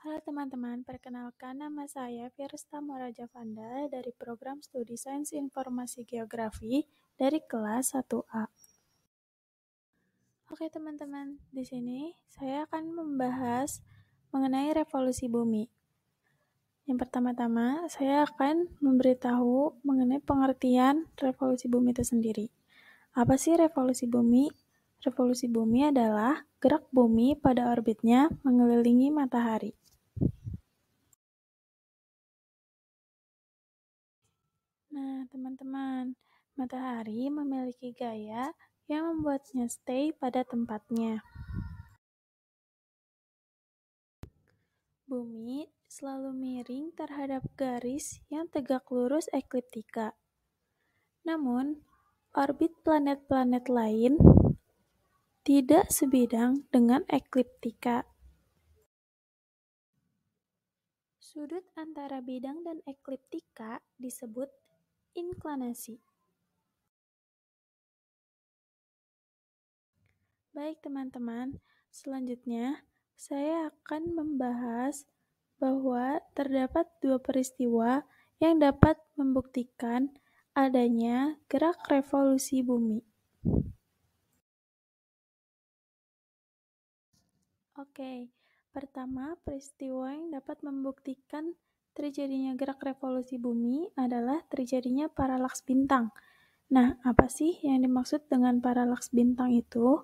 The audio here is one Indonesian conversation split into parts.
Halo teman-teman, perkenalkan nama saya Firsta Moraja Vanda dari program studi Sains Informasi Geografi dari kelas 1A. Oke teman-teman, di sini saya akan membahas mengenai revolusi bumi. Yang pertama-tama, saya akan memberitahu mengenai pengertian revolusi bumi itu sendiri. Apa sih revolusi bumi? Revolusi bumi adalah gerak bumi pada orbitnya mengelilingi matahari. Nah, teman-teman, matahari memiliki gaya yang membuatnya stay pada tempatnya. Bumi selalu miring terhadap garis yang tegak lurus ekliptika. Namun, orbit planet-planet lain tidak sebidang dengan ekliptika. Sudut antara bidang dan ekliptika disebut Inklinasi Baik teman-teman, selanjutnya saya akan membahas bahwa terdapat dua peristiwa yang dapat membuktikan adanya gerak revolusi bumi. Oke, pertama peristiwa yang dapat membuktikan terjadinya gerak revolusi bumi adalah terjadinya paralaks bintang. Nah, apa sih yang dimaksud dengan paralaks bintang itu?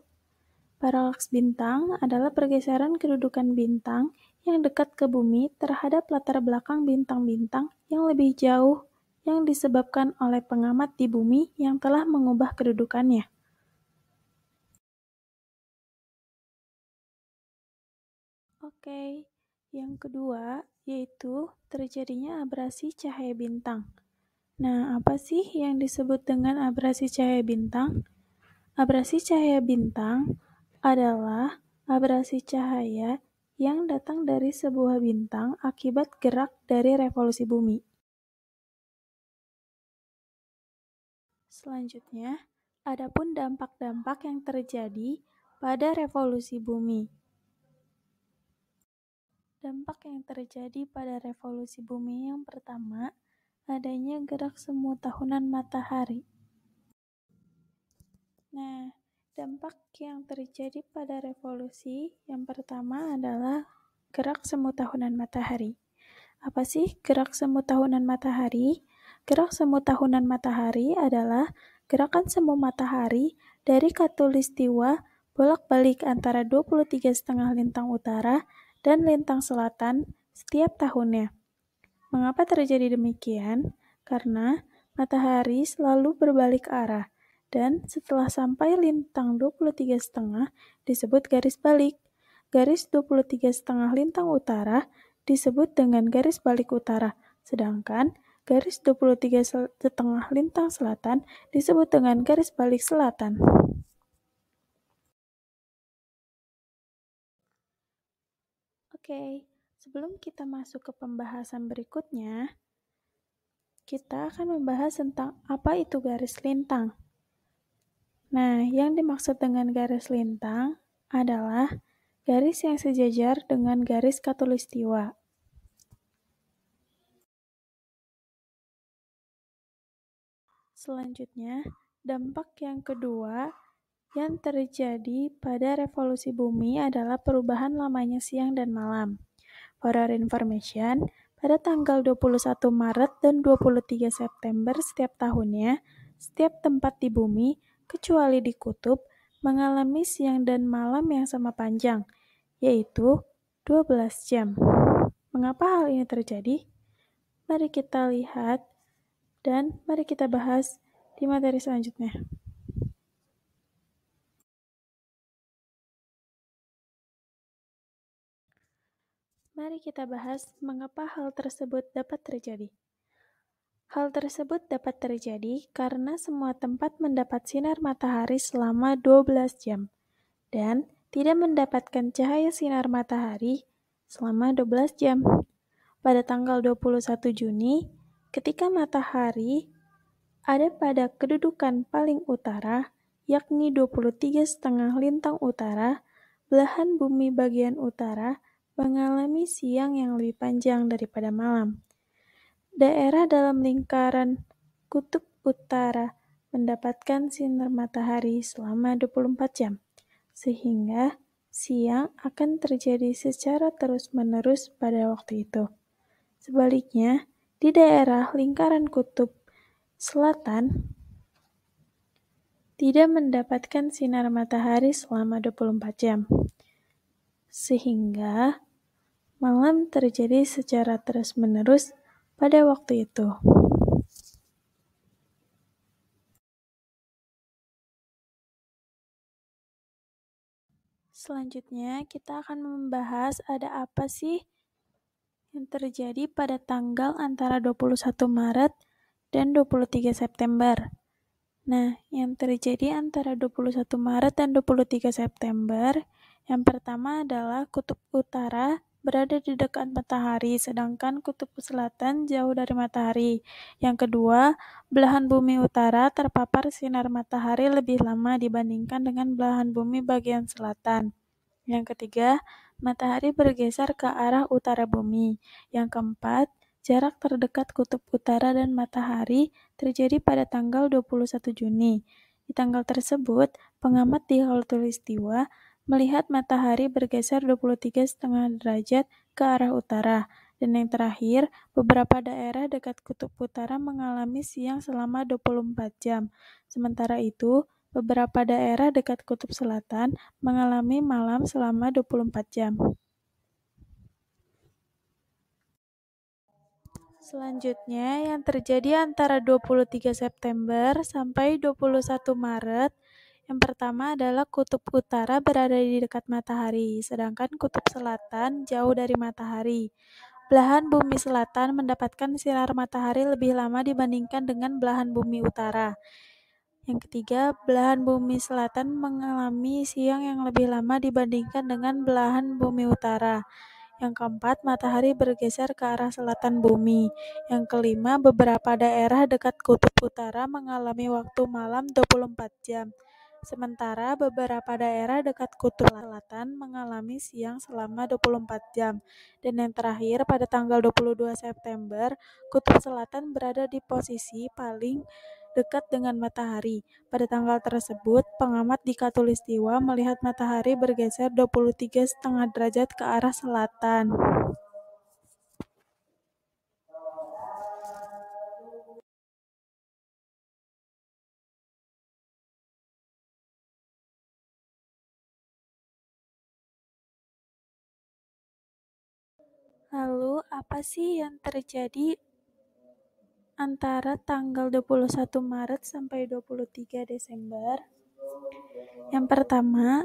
Paralaks bintang adalah pergeseran kedudukan bintang yang dekat ke bumi terhadap latar belakang bintang-bintang yang lebih jauh yang disebabkan oleh pengamat di bumi yang telah mengubah kedudukannya. Oke, okay. Yang kedua, yaitu terjadinya abrasi cahaya bintang. Nah, apa sih yang disebut dengan abrasi cahaya bintang? Abrasi cahaya bintang adalah abrasi cahaya yang datang dari sebuah bintang akibat gerak dari revolusi bumi. Selanjutnya, adapun dampak-dampak yang terjadi pada revolusi bumi. Dampak yang terjadi pada revolusi bumi yang pertama adanya gerak semu tahunan matahari. Nah, dampak yang terjadi pada revolusi yang pertama adalah gerak semu tahunan matahari. Apa sih gerak semu tahunan matahari? Gerak semu tahunan matahari adalah gerakan semu matahari dari katulistiwa bolak-balik antara 23,5 lintang utara dan lintang selatan setiap tahunnya. Mengapa terjadi demikian? Karena matahari selalu berbalik arah, dan setelah sampai lintang 23 setengah disebut garis balik. Garis 23 setengah lintang utara disebut dengan garis balik utara, sedangkan garis 23 setengah lintang selatan disebut dengan garis balik selatan. Oke, sebelum kita masuk ke pembahasan berikutnya, kita akan membahas tentang apa itu garis lintang. Nah, yang dimaksud dengan garis lintang adalah garis yang sejajar dengan garis katulistiwa. Selanjutnya, dampak yang kedua yang terjadi pada revolusi bumi adalah perubahan lamanya siang dan malam. For our information, pada tanggal 21 Maret dan 23 September setiap tahunnya, setiap tempat di bumi, kecuali di kutub, mengalami siang dan malam yang sama panjang, yaitu 12 jam. Mengapa hal ini terjadi? Mari kita lihat dan mari kita bahas di materi selanjutnya. Mari kita bahas mengapa hal tersebut dapat terjadi. Hal tersebut dapat terjadi karena semua tempat mendapat sinar matahari selama 12 jam dan tidak mendapatkan cahaya sinar matahari selama 12 jam. Pada tanggal 21 Juni, ketika matahari ada pada kedudukan paling utara, yakni 23,5 lintang utara, belahan bumi bagian utara mengalami siang yang lebih panjang daripada malam. Daerah dalam lingkaran kutub utara mendapatkan sinar matahari selama 24 jam, sehingga siang akan terjadi secara terus-menerus pada waktu itu. Sebaliknya, di daerah lingkaran kutub selatan tidak mendapatkan sinar matahari selama 24 jam. Sehingga Malam terjadi secara terus-menerus pada waktu itu. Selanjutnya, kita akan membahas ada apa sih yang terjadi pada tanggal antara 21 Maret dan 23 September. Nah, yang terjadi antara 21 Maret dan 23 September, yang pertama adalah kutub utara berada di dekat matahari, sedangkan kutub selatan jauh dari matahari. Yang kedua, belahan bumi utara terpapar sinar matahari lebih lama dibandingkan dengan belahan bumi bagian selatan. Yang ketiga, matahari bergeser ke arah utara bumi. Yang keempat, jarak terdekat kutub utara dan matahari terjadi pada tanggal 21 Juni. Di tanggal tersebut, pengamat di Holtulistiwa melihat matahari bergeser 23,5 derajat ke arah utara. Dan yang terakhir, beberapa daerah dekat kutub utara mengalami siang selama 24 jam. Sementara itu, beberapa daerah dekat kutub selatan mengalami malam selama 24 jam. Selanjutnya, yang terjadi antara 23 September sampai 21 Maret yang pertama adalah kutub utara berada di dekat matahari, sedangkan kutub selatan jauh dari matahari. Belahan bumi selatan mendapatkan sinar matahari lebih lama dibandingkan dengan belahan bumi utara. Yang ketiga, belahan bumi selatan mengalami siang yang lebih lama dibandingkan dengan belahan bumi utara. Yang keempat, matahari bergeser ke arah selatan bumi. Yang kelima, beberapa daerah dekat kutub utara mengalami waktu malam 24 jam. Sementara beberapa daerah dekat kutub selatan mengalami siang selama 24 jam. Dan yang terakhir pada tanggal 22 September, kutub selatan berada di posisi paling dekat dengan matahari. Pada tanggal tersebut, pengamat di Katulistiwa melihat matahari bergeser 23,5 derajat ke arah selatan. Lalu, apa sih yang terjadi antara tanggal 21 Maret sampai 23 Desember? Yang pertama,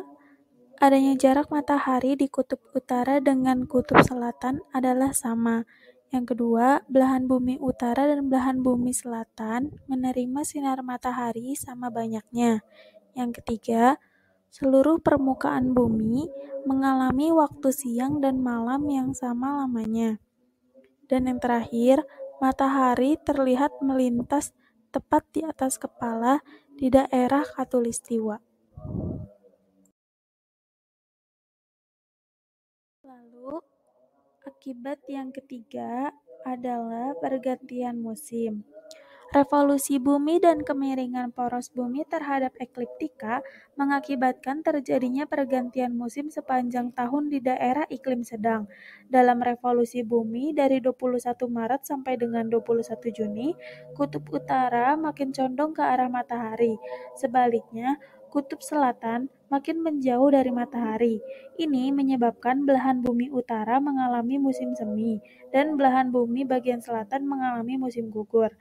adanya jarak matahari di kutub utara dengan kutub selatan adalah sama. Yang kedua, belahan bumi utara dan belahan bumi selatan menerima sinar matahari sama banyaknya. Yang ketiga, seluruh permukaan bumi mengalami waktu siang dan malam yang sama lamanya. Dan yang terakhir, matahari terlihat melintas tepat di atas kepala di daerah Katulistiwa. Lalu, akibat yang ketiga adalah pergantian musim. Revolusi bumi dan kemiringan poros bumi terhadap ekliptika mengakibatkan terjadinya pergantian musim sepanjang tahun di daerah iklim sedang. Dalam revolusi bumi dari 21 Maret sampai dengan 21 Juni, kutub utara makin condong ke arah matahari. Sebaliknya, kutub selatan makin menjauh dari matahari. Ini menyebabkan belahan bumi utara mengalami musim semi dan belahan bumi bagian selatan mengalami musim gugur.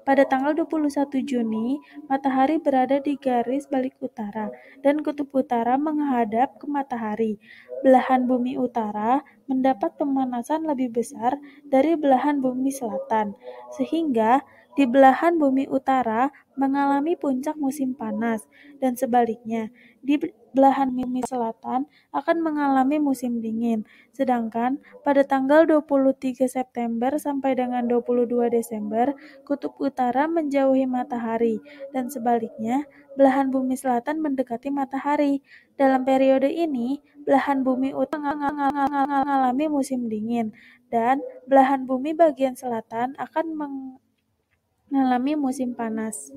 Pada tanggal 21 Juni, matahari berada di garis balik utara dan kutub utara menghadap ke matahari. Belahan bumi utara mendapat pemanasan lebih besar dari belahan bumi selatan, sehingga di belahan bumi utara mengalami puncak musim panas dan sebaliknya di belahan bumi selatan akan mengalami musim dingin. Sedangkan pada tanggal 23 September sampai dengan 22 Desember, kutub utara menjauhi matahari dan sebaliknya, belahan bumi selatan mendekati matahari. Dalam periode ini, belahan bumi utara mengalami musim dingin dan belahan bumi bagian selatan akan mengalami musim panas.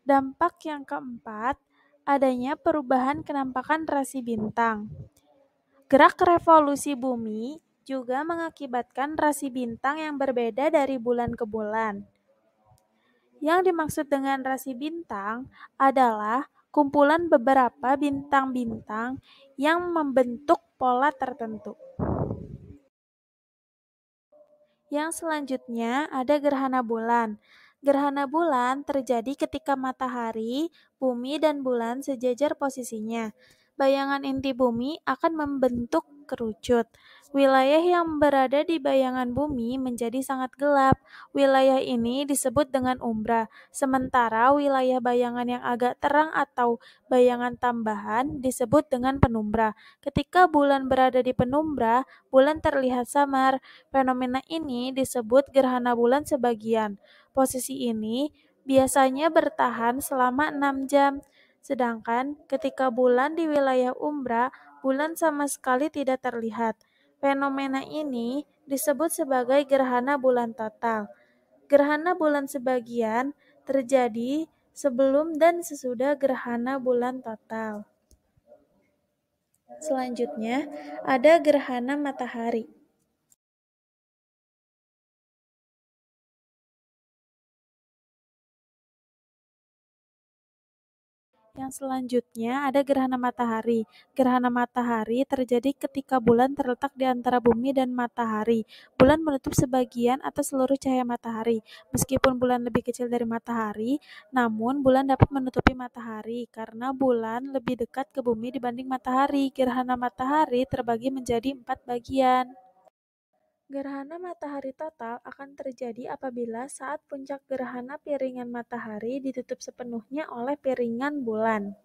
Dampak yang keempat, adanya perubahan kenampakan rasi bintang. Gerak revolusi bumi juga mengakibatkan rasi bintang yang berbeda dari bulan ke bulan. Yang dimaksud dengan rasi bintang adalah kumpulan beberapa bintang-bintang yang membentuk pola tertentu. Yang selanjutnya ada gerhana bulan. Gerhana bulan terjadi ketika matahari, bumi, dan bulan sejajar posisinya. Bayangan inti bumi akan membentuk kerucut. Wilayah yang berada di bayangan bumi menjadi sangat gelap. Wilayah ini disebut dengan umbra, sementara wilayah bayangan yang agak terang atau bayangan tambahan disebut dengan penumbra. Ketika bulan berada di penumbra, bulan terlihat samar. Fenomena ini disebut gerhana bulan sebagian. Posisi ini biasanya bertahan selama 6 jam. Sedangkan ketika bulan di wilayah umbra, bulan sama sekali tidak terlihat. Fenomena ini disebut sebagai gerhana bulan total. Gerhana bulan sebagian terjadi sebelum dan sesudah gerhana bulan total. Selanjutnya, ada gerhana matahari. yang selanjutnya ada gerhana matahari. Gerhana matahari terjadi ketika bulan terletak di antara bumi dan matahari. Bulan menutup sebagian atau seluruh cahaya matahari. Meskipun bulan lebih kecil dari matahari, namun bulan dapat menutupi matahari karena bulan lebih dekat ke bumi dibanding matahari. Gerhana matahari terbagi menjadi empat bagian. Gerhana matahari total akan terjadi apabila saat puncak gerhana piringan matahari ditutup sepenuhnya oleh piringan bulan.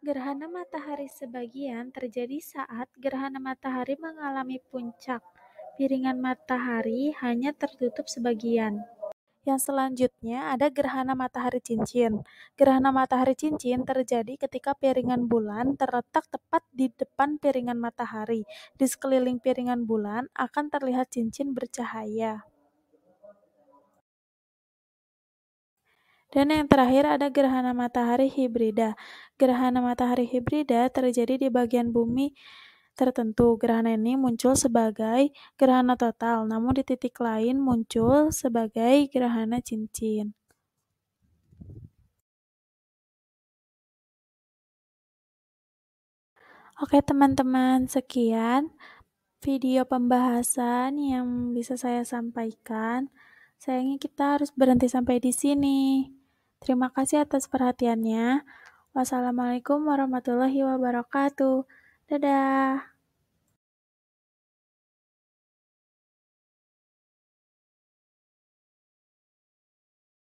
Gerhana matahari sebagian terjadi saat gerhana matahari mengalami puncak. Piringan matahari hanya tertutup sebagian. Yang selanjutnya ada gerhana matahari cincin. Gerhana matahari cincin terjadi ketika piringan bulan terletak tepat di depan piringan matahari. Di sekeliling piringan bulan akan terlihat cincin bercahaya. Dan yang terakhir ada gerhana matahari hibrida. Gerhana matahari hibrida terjadi di bagian bumi tertentu, gerhana ini muncul sebagai gerhana total, namun di titik lain muncul sebagai gerhana cincin. Oke, teman-teman, sekian video pembahasan yang bisa saya sampaikan. Sayangnya kita harus berhenti sampai di sini. Terima kasih atas perhatiannya. Wassalamualaikum warahmatullahi wabarakatuh. Dadah.